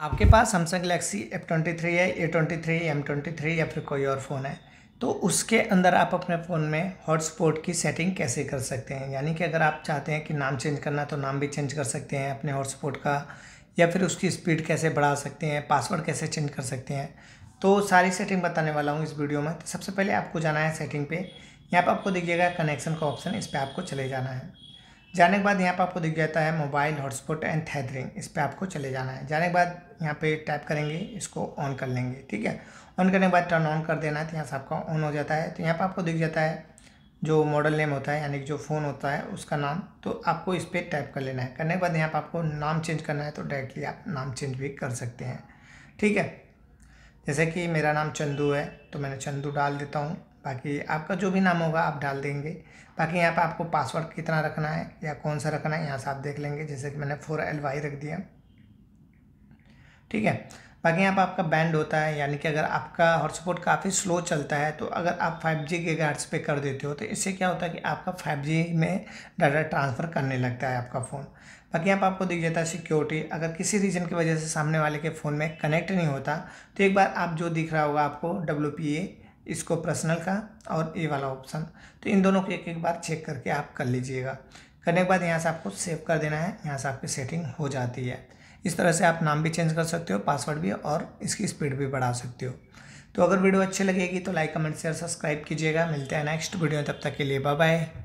आपके पास Samsung Galaxy F twenty three है A twenty three M twenty three या फिर कोई और फ़ोन है तो उसके अंदर आप अपने फ़ोन में हॉटस्पॉट की सेटिंग कैसे कर सकते हैं यानी कि अगर आप चाहते हैं कि नाम चेंज करना तो नाम भी चेंज कर सकते हैं अपने हॉटस्पॉट का या फिर उसकी स्पीड कैसे बढ़ा सकते हैं पासवर्ड कैसे चेंज कर सकते हैं तो सारी सेटिंग बताने वाला हूँ इस वीडियो में तो सबसे पहले आपको जाना है सेटिंग पे यहाँ पर आपको देखिएगा कनेक्शन का ऑप्शन इस पर आपको चले जाना है जाने के बाद यहाँ पर आपको दिख जाता है मोबाइल हॉटस्पॉट एंड थैदरिंग इस पर आपको चले जाना है जाने के बाद यहाँ पे टैप करेंगे इसको ऑन कर लेंगे ठीक है ऑन करने के बाद टर्न ऑन कर देना है तो यहाँ से आपका ऑन हो जाता है तो यहाँ पर आपको दिख जाता है जो मॉडल नेम होता है यानी कि जो फ़ोन होता है उसका नाम तो आपको इस पर टाइप कर लेना है करने के बाद यहाँ पर आपको नाम चेंज करना है तो डायरेक्टली आप नाम चेंज भी कर सकते हैं ठीक है जैसे कि मेरा नाम चंदू है तो मैंने चंदू डाल देता हूँ बाकी आपका जो भी नाम होगा आप डाल देंगे बाकी यहाँ पर आपको पासवर्ड कितना रखना है या कौन सा रखना है यहाँ से आप देख लेंगे जैसे कि मैंने फोर एल वाई रख दिया ठीक है बाकी यहाँ पर आपका बैंड होता है यानी कि अगर आपका हॉटस्पॉट काफ़ी स्लो चलता है तो अगर आप फाइव जी के गार्ड्स पे कर देते हो तो इससे क्या होता है कि आपका फाइव जी में डाटा ट्रांसफ़र करने लगता है आपका फ़ोन बाकी यहाँ पर आपको दिख जाता है सिक्योरिटी अगर किसी रीजन की वजह से सामने वाले के फ़ोन में कनेक्ट नहीं होता तो एक बार आप जो दिख रहा होगा आपको डब्ल्यू इसको पर्सनल का और ए वाला ऑप्शन तो इन दोनों को एक एक बार चेक करके आप कर लीजिएगा करने के बाद यहाँ से आपको सेव कर देना है यहाँ से आपकी सेटिंग हो जाती है इस तरह से आप नाम भी चेंज कर सकते हो पासवर्ड भी और इसकी स्पीड भी बढ़ा सकते हो तो अगर वीडियो अच्छी लगेगी तो लाइक कमेंट शेयर सब्सक्राइब कीजिएगा मिलते हैं नेक्स्ट वीडियो तब तक के लिए बाय बाय